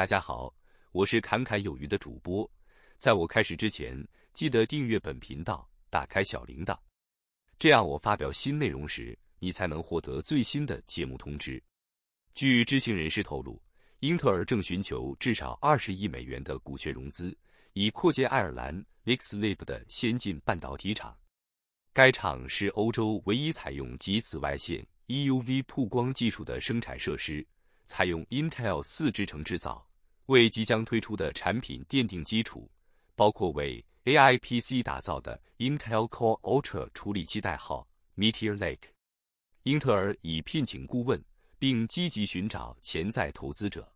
大家好，我是侃侃有余的主播。在我开始之前，记得订阅本频道，打开小铃铛，这样我发表新内容时，你才能获得最新的节目通知。据知情人士透露，英特尔正寻求至少二十亿美元的股权融资，以扩建爱尔兰 Xsleap 的先进半导体厂。该厂是欧洲唯一采用极紫外线 EUV 曝光技术的生产设施，采用 Intel 四制程制造。为即将推出的产品奠定基础，包括为 AIPC 打造的 Intel Core Ultra 处理器代号 Meteor Lake。英特尔已聘请顾问，并积极寻找潜在投资者。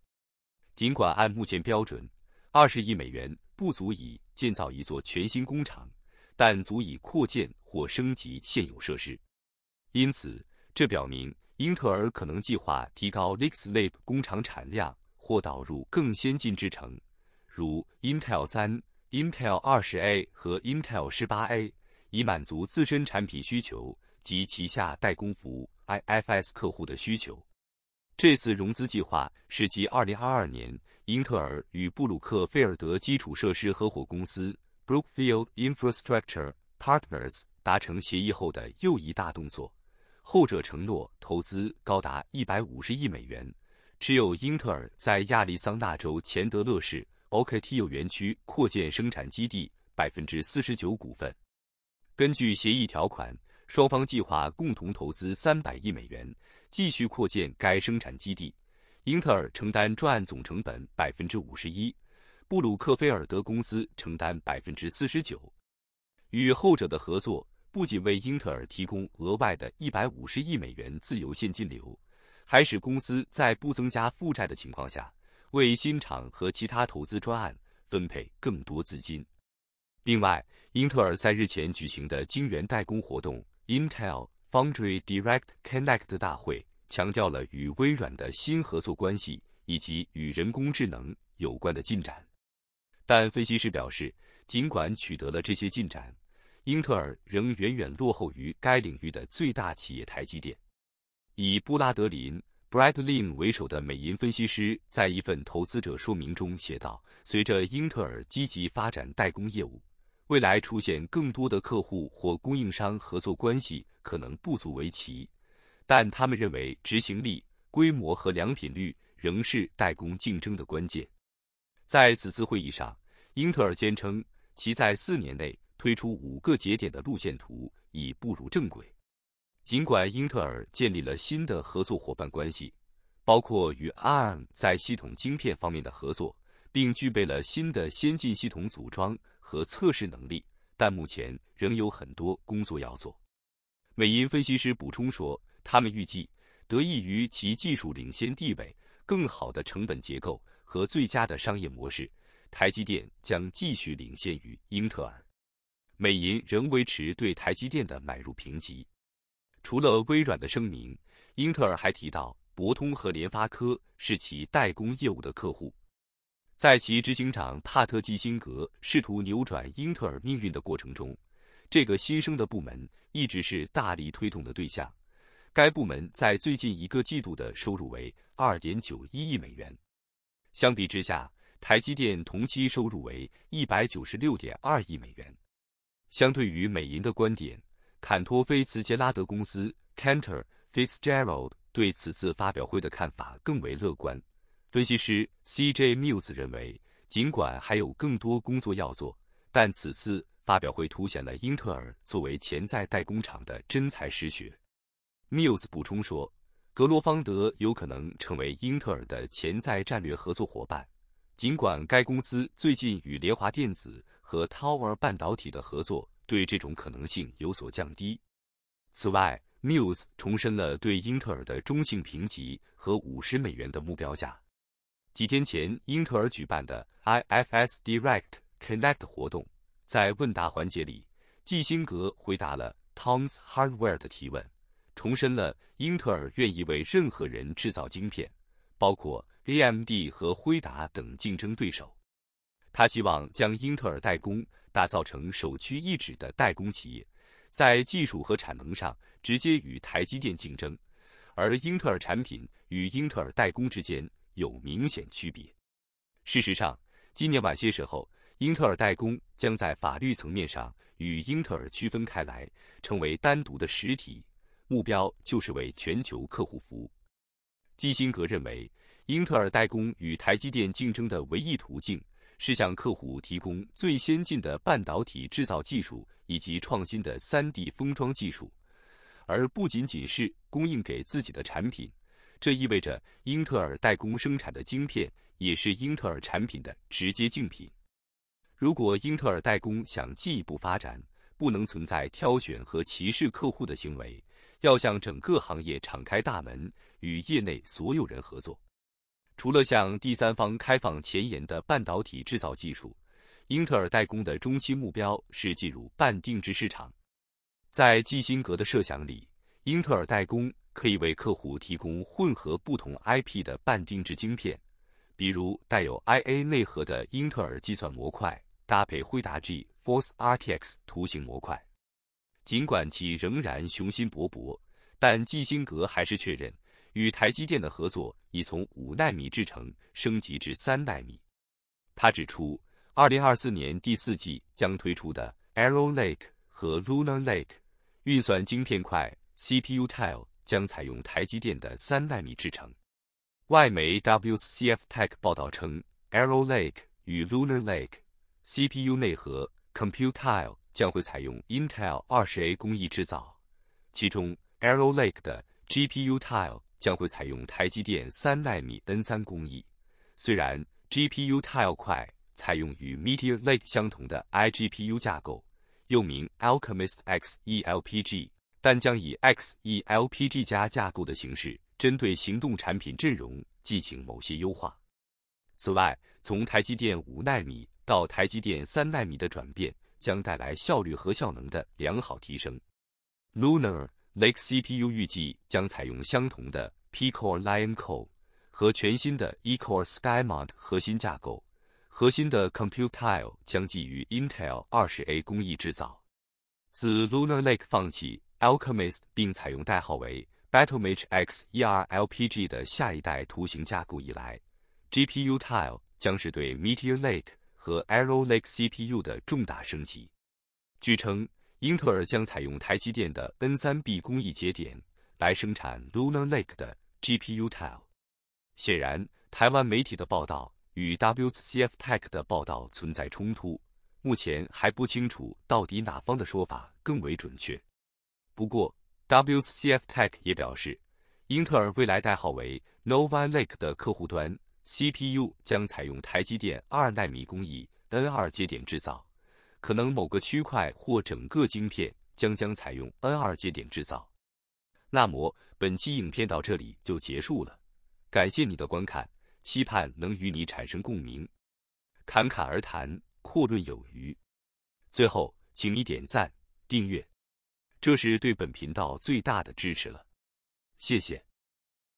尽管按目前标准，二十亿美元不足以建造一座全新工厂，但足以扩建或升级现有设施。因此，这表明英特尔可能计划提高 Lake Slab 工厂产量。或导入更先进制程，如 Intel 三、Intel 二十 A 和 Intel 十八 A，以满足自身产品需求及旗下代工服务 IFS 客户的需求。这次融资计划是继2022年英特尔与布鲁克菲尔德基础设施合伙公司 Brookfield Infrastructure Partners 达成协议后的又一大动作，后者承诺投资高达150亿美元。持有英特尔在亚利桑那州钱德勒市 OKT o 园区扩建生产基地百分之四十九股份。根据协议条款，双方计划共同投资三百亿美元，继续扩建该生产基地。英特尔承担专案总成本百分之五十一，布鲁克菲尔德公司承担百分之四十九。与后者的合作不仅为英特尔提供额外的一百五十亿美元自由现金流。还使公司在不增加负债的情况下，为新厂和其他投资专案分配更多资金。另外，英特尔在日前举行的晶圆代工活动 （Intel Foundry Direct Connect） 大会，强调了与微软的新合作关系以及与人工智能有关的进展。但分析师表示，尽管取得了这些进展，英特尔仍远远落后于该领域的最大企业台积电。以布拉德林 b r a d l i n 为首的美银分析师在一份投资者说明中写道：“随着英特尔积极发展代工业务，未来出现更多的客户或供应商合作关系可能不足为奇。但他们认为，执行力、规模和良品率仍是代工竞争的关键。”在此次会议上，英特尔坚称其在四年内推出五个节点的路线图已步入正轨。尽管英特尔建立了新的合作伙伴关系，包括与 ARM 在系统晶片方面的合作，并具备了新的先进系统组装和测试能力，但目前仍有很多工作要做。美银分析师补充说，他们预计，得益于其技术领先地位、更好的成本结构和最佳的商业模式，台积电将继续领先于英特尔。美银仍维持对台积电的买入评级。除了微软的声明，英特尔还提到博通和联发科是其代工业务的客户。在其执行长帕特基辛格试图扭转英特尔命运的过程中，这个新生的部门一直是大力推动的对象。该部门在最近一个季度的收入为二点九一亿美元，相比之下，台积电同期收入为一百九十六点二亿美元。相对于美银的观点。坎托菲茨杰拉德公司 （Cantor Fitzgerald） 对此次发表会的看法更为乐观。分析师 C.J. Muse 认为，尽管还有更多工作要做，但此次发表会凸显了英特尔作为潜在代工厂的真才实学。Muse 补充说，格罗方德有可能成为英特尔的潜在战略合作伙伴，尽管该公司最近与联华电子和 Tower 半导体的合作。对这种可能性有所降低。此外，Muse 重申了对英特尔的中性评级和五十美元的目标价。几天前，英特尔举办的 IFS Direct Connect 活动，在问答环节里，基辛格回答了 Tom's Hardware 的提问，重申了英特尔愿意为任何人制造晶片，包括 AMD 和辉达等竞争对手。他希望将英特尔代工。打造成首屈一指的代工企业，在技术和产能上直接与台积电竞争，而英特尔产品与英特尔代工之间有明显区别。事实上，今年晚些时候，英特尔代工将在法律层面上与英特尔区分开来，成为单独的实体，目标就是为全球客户服务。基辛格认为，英特尔代工与台积电竞争的唯一途径。是向客户提供最先进的半导体制造技术以及创新的 3D 封装技术，而不仅仅是供应给自己的产品。这意味着英特尔代工生产的晶片也是英特尔产品的直接竞品。如果英特尔代工想进一步发展，不能存在挑选和歧视客户的行为，要向整个行业敞开大门，与业内所有人合作。除了向第三方开放前沿的半导体制造技术，英特尔代工的中期目标是进入半定制市场。在基辛格的设想里，英特尔代工可以为客户提供混合不同 IP 的半定制晶片，比如带有 IA 内核的英特尔计算模块搭配辉达 G Force RTX 图形模块。尽管其仍然雄心勃勃，但基辛格还是确认。与台积电的合作已从五纳米制程升级至三纳米。他指出，2024年第四季将推出的 Arrow Lake 和 Lunar Lake 运算晶片块 CPU Tile 将采用台积电的三纳米制程。外媒 WCF Tech 报道称，Arrow Lake 与 Lunar Lake CPU 内核 Compute Tile 将会采用 Intel 20A 工艺制造，其中 Arrow Lake 的 GPU Tile。将会采用台积电三纳米 N3 工艺。虽然 GPU Tile 块采用与 Meteor Lake 相同的 iGPU 架构，又名 Alchemist XeLPG，但将以 XeLPG 加架构的形式，针对行动产品阵容进行某些优化。此外，从台积电五纳米到台积电三纳米的转变，将带来效率和效能的良好提升。Lunar。Lake CPU 预计将采用相同的 P-Core Lion Core 和全新的 E-Core Skymont 核心架构，核心的 Compute Tile 将基于 Intel 20A 工艺制造。自 Lunar Lake 放弃 Alchemist 并采用代号为 BattleMage XE RLPG 的下一代图形架构以来，GPU Tile 将是对 Meteor Lake 和 Arrow Lake CPU 的重大升级。据称。英特尔将采用台积电的 N3B 工艺节点来生产 Lunar Lake 的 GPU tile。显然，台湾媒体的报道与 WCF Tech 的报道存在冲突。目前还不清楚到底哪方的说法更为准确。不过，WCF Tech 也表示，英特尔未来代号为 Novi Lake 的客户端 CPU 将采用台积电二纳米工艺 N2 节点制造。可能某个区块或整个晶片将将采用 N2 节点制造。那么本期影片到这里就结束了，感谢你的观看，期盼能与你产生共鸣。侃侃而谈，阔论有余。最后，请你点赞、订阅，这是对本频道最大的支持了。谢谢。